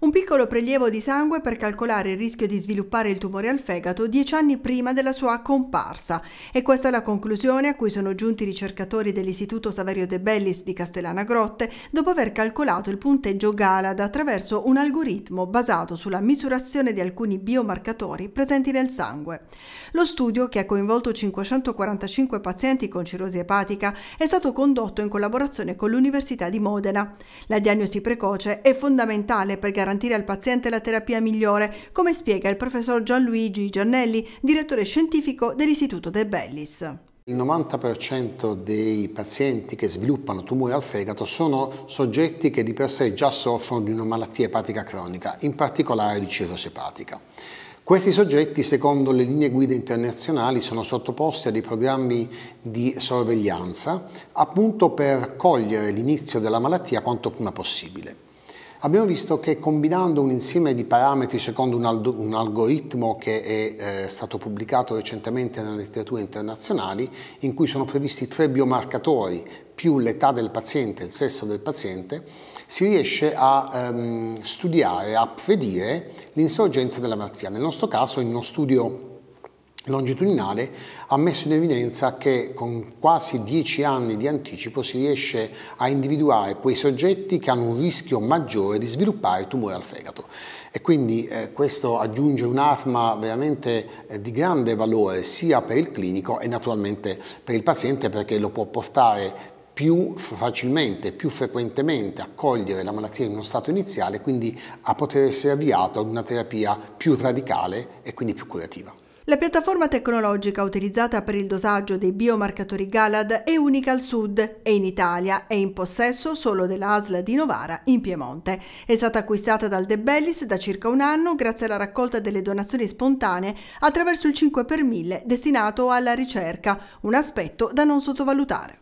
Un piccolo prelievo di sangue per calcolare il rischio di sviluppare il tumore al fegato dieci anni prima della sua comparsa. E questa è la conclusione a cui sono giunti i ricercatori dell'Istituto Saverio De Bellis di Castellana Grotte dopo aver calcolato il punteggio Galad attraverso un algoritmo basato sulla misurazione di alcuni biomarcatori presenti nel sangue. Lo studio, che ha coinvolto 545 pazienti con cirrosi epatica, è stato condotto in collaborazione con l'Università di Modena. La diagnosi precoce è fondamentale per garantire garantire al paziente la terapia migliore, come spiega il professor Gianluigi Giannelli, direttore scientifico dell'Istituto De Bellis. Il 90% dei pazienti che sviluppano tumori al fegato sono soggetti che di per sé già soffrono di una malattia epatica cronica, in particolare di cirrosi epatica. Questi soggetti, secondo le linee guida internazionali, sono sottoposti a dei programmi di sorveglianza appunto per cogliere l'inizio della malattia quanto prima possibile. Abbiamo visto che combinando un insieme di parametri secondo un, alg un algoritmo che è eh, stato pubblicato recentemente nelle letterature internazionali, in cui sono previsti tre biomarcatori più l'età del paziente, il sesso del paziente, si riesce a ehm, studiare, a predire l'insorgenza della malattia. Nel nostro caso, in uno studio longitudinale ha messo in evidenza che con quasi 10 anni di anticipo si riesce a individuare quei soggetti che hanno un rischio maggiore di sviluppare tumore al fegato e quindi eh, questo aggiunge un'arma veramente eh, di grande valore sia per il clinico e naturalmente per il paziente perché lo può portare più facilmente, più frequentemente a cogliere la malattia in uno stato iniziale, quindi a poter essere avviato ad una terapia più radicale e quindi più curativa. La piattaforma tecnologica utilizzata per il dosaggio dei biomarcatori Galad è unica al sud e in Italia è in possesso solo della di Novara in Piemonte. È stata acquistata dal De Bellis da circa un anno grazie alla raccolta delle donazioni spontanee attraverso il 5 per 1000 destinato alla ricerca, un aspetto da non sottovalutare.